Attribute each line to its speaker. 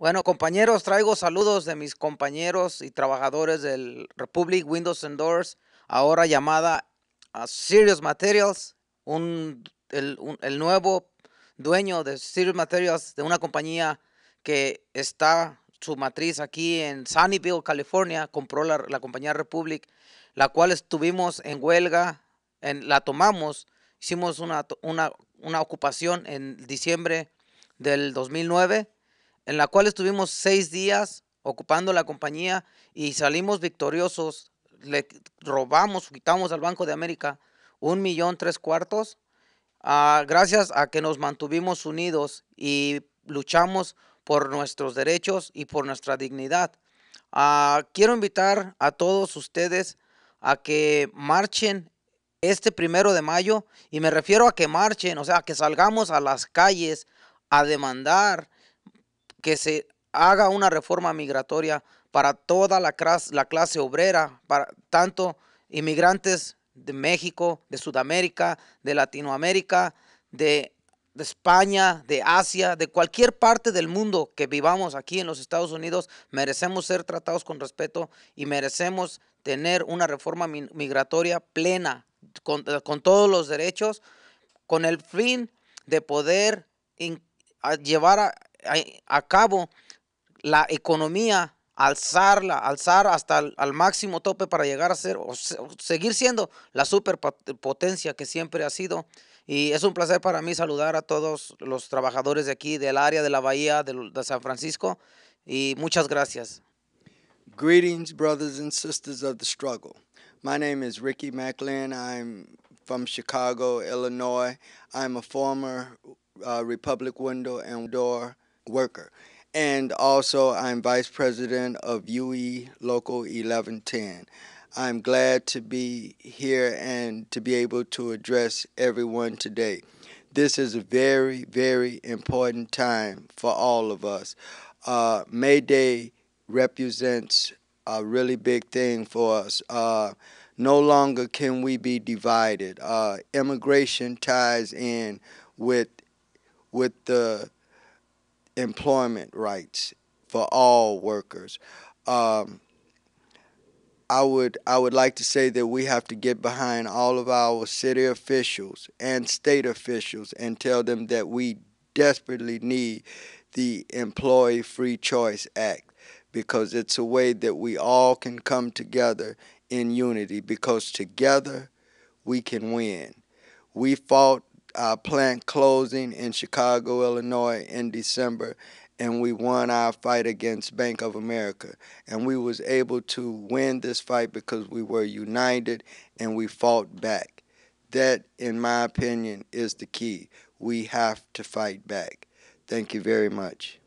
Speaker 1: Bueno, compañeros, traigo saludos de mis compañeros y trabajadores del Republic Windows and Doors, ahora llamada a ah, Serious Materials, un, el, nuevo dueño de Serious Materials, de una compañía que está su matriz aquí en Sunnyvale, California, compró la, compañía Republic, la cual estuvimos en huelga, en, la tomamos, hicimos una, una, una ocupación en diciembre del 2009 en la cual estuvimos seis días ocupando la compañía y salimos victoriosos. Le robamos, quitamos al Banco de América un millón tres cuartos, ah, gracias a que nos mantuvimos unidos y luchamos por nuestros derechos y por nuestra dignidad. Ah, quiero invitar a todos ustedes a que marchen este primero de mayo y me refiero a que marchen, o sea, que salgamos a las calles a demandar que se haga una reforma migratoria para toda la clase, la clase obrera, para tanto inmigrantes de México, de Sudamérica, de Latinoamérica, de, España, de Asia, de cualquier parte del mundo que vivamos aquí en los Estados Unidos, merecemos ser tratados con respeto y merecemos tener una reforma migratoria plena, con, todos los derechos, con el fin de poder llevar a a cabo la economía, alzarla, alzar hasta el, al máximo tope para llegar a ser o seguir siendo la superpotencia que siempre ha sido. Y es un placer para mí saludar a todos los trabajadores de aquí, del área de la Bahía de, San Francisco.
Speaker 2: Y muchas gracias. Greetings, brothers and sisters of the struggle. My name is Ricky Macklin. I'm from Chicago, Illinois. I'm a former uh, Republic Window and Door worker. And also, I'm vice president of UE Local 1110. I'm glad to be here and to be able to address everyone today. This is a very, very important time for all of us. Uh, May Day represents a really big thing for us. Uh, no longer can we be divided. Uh, immigration ties in with with the employment rights for all workers. Um, I would I would like to say that we have to get behind all of our city officials and state officials and tell them that we desperately need the Employee Free Choice Act because it's a way that we all can come together in unity because together we can win. We fought our plant closing in Chicago, Illinois in December, and we won our fight against Bank of America. And we was able to win this fight because we were united and we fought back. That, in my opinion, is the key. We have to fight back. Thank you very much.